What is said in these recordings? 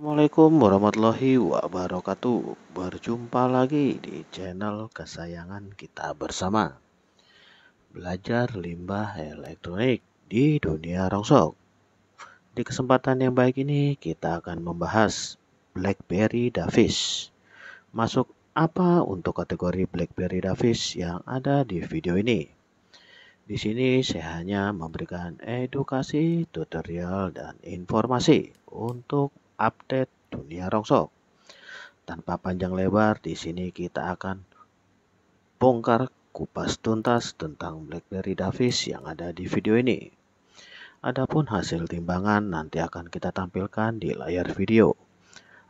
Assalamualaikum warahmatullahi wabarakatuh. Berjumpa lagi di channel kesayangan kita bersama. Belajar limbah elektronik di dunia rongsok. Di kesempatan yang baik ini kita akan membahas BlackBerry Davis. Masuk apa untuk kategori BlackBerry Davis yang ada di video ini? Di sini saya hanya memberikan edukasi, tutorial, dan informasi untuk update dunia rongsok. Tanpa panjang lebar, di sini kita akan bongkar kupas tuntas tentang BlackBerry Davis yang ada di video ini. Adapun hasil timbangan nanti akan kita tampilkan di layar video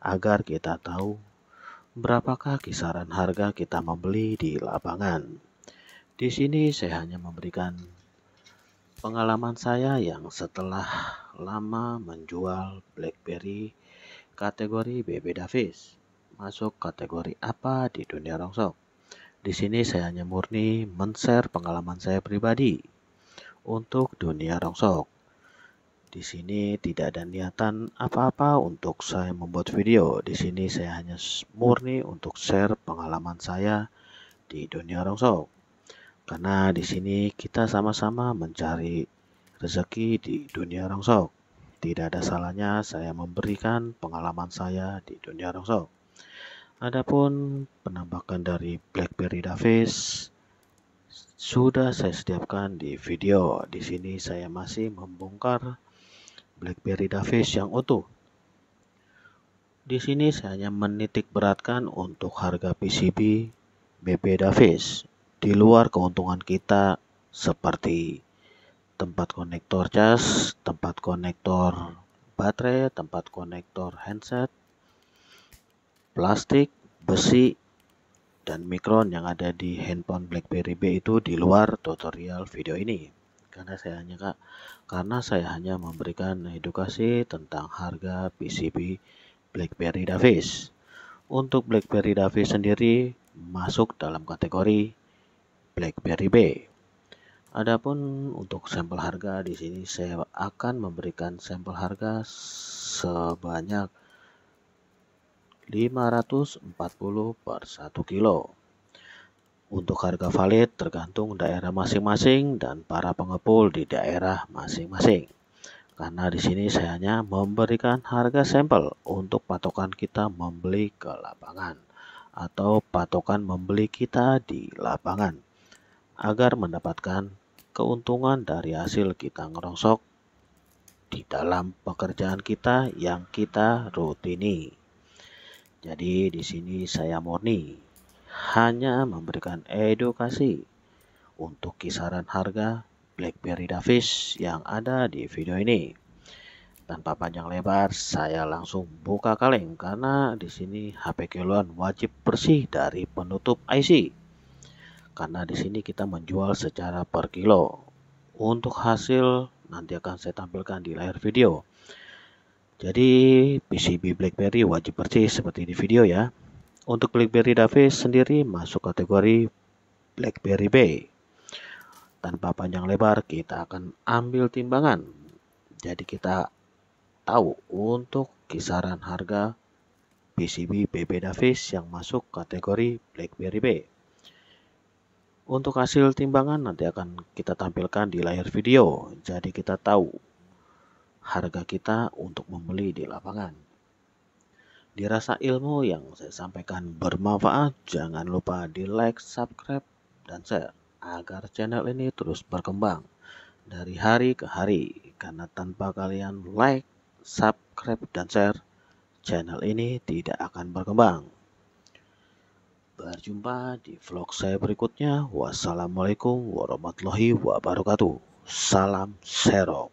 agar kita tahu berapakah kisaran harga kita membeli di lapangan. Di sini saya hanya memberikan Pengalaman saya yang setelah lama menjual BlackBerry kategori BB Davis masuk kategori apa di dunia rongsok. Di sini saya hanya murni men-share pengalaman saya pribadi untuk dunia rongsok. Di sini tidak ada niatan apa-apa untuk saya membuat video. Di sini saya hanya murni untuk share pengalaman saya di dunia rongsok. Karena di sini kita sama-sama mencari rezeki di dunia rongsok. Tidak ada salahnya saya memberikan pengalaman saya di dunia rongsok. Adapun penampakan dari BlackBerry Davis sudah saya sediakan di video. Di sini saya masih membongkar BlackBerry Davis yang utuh. Di sini saya hanya menitik beratkan untuk harga PCB BP Davis di luar keuntungan kita seperti tempat konektor cas, tempat konektor baterai, tempat konektor handset, plastik, besi, dan mikron yang ada di handphone BlackBerry B itu di luar tutorial video ini karena saya hanya kak karena saya hanya memberikan edukasi tentang harga PCB BlackBerry Davis. Untuk BlackBerry Davis sendiri masuk dalam kategori BlackBerry B. Adapun untuk sampel harga di sini saya akan memberikan sampel harga sebanyak 540 per 1 kilo. Untuk harga valid tergantung daerah masing-masing dan para pengepul di daerah masing-masing. Karena di sini saya hanya memberikan harga sampel untuk patokan kita membeli ke lapangan atau patokan membeli kita di lapangan agar mendapatkan keuntungan dari hasil kita ngerongsok di dalam pekerjaan kita yang kita rutini. Jadi di sini saya murni hanya memberikan edukasi untuk kisaran harga BlackBerry Davis yang ada di video ini. Tanpa panjang lebar, saya langsung buka kaleng karena di sini HP keluhan wajib bersih dari penutup IC karena di sini kita menjual secara per kilo. Untuk hasil nanti akan saya tampilkan di layar video. Jadi PCB BlackBerry wajib percaya seperti di video ya. Untuk BlackBerry Davis sendiri masuk kategori BlackBerry B. Tanpa panjang lebar kita akan ambil timbangan. Jadi kita tahu untuk kisaran harga PCB BB Davis yang masuk kategori BlackBerry B. Untuk hasil timbangan nanti akan kita tampilkan di layar video, jadi kita tahu harga kita untuk membeli di lapangan. Dirasa ilmu yang saya sampaikan bermanfaat, jangan lupa di like, subscribe, dan share agar channel ini terus berkembang dari hari ke hari. Karena tanpa kalian like, subscribe, dan share, channel ini tidak akan berkembang. Berjumpa di vlog saya berikutnya. Wassalamualaikum warahmatullahi wabarakatuh. Salam Serok.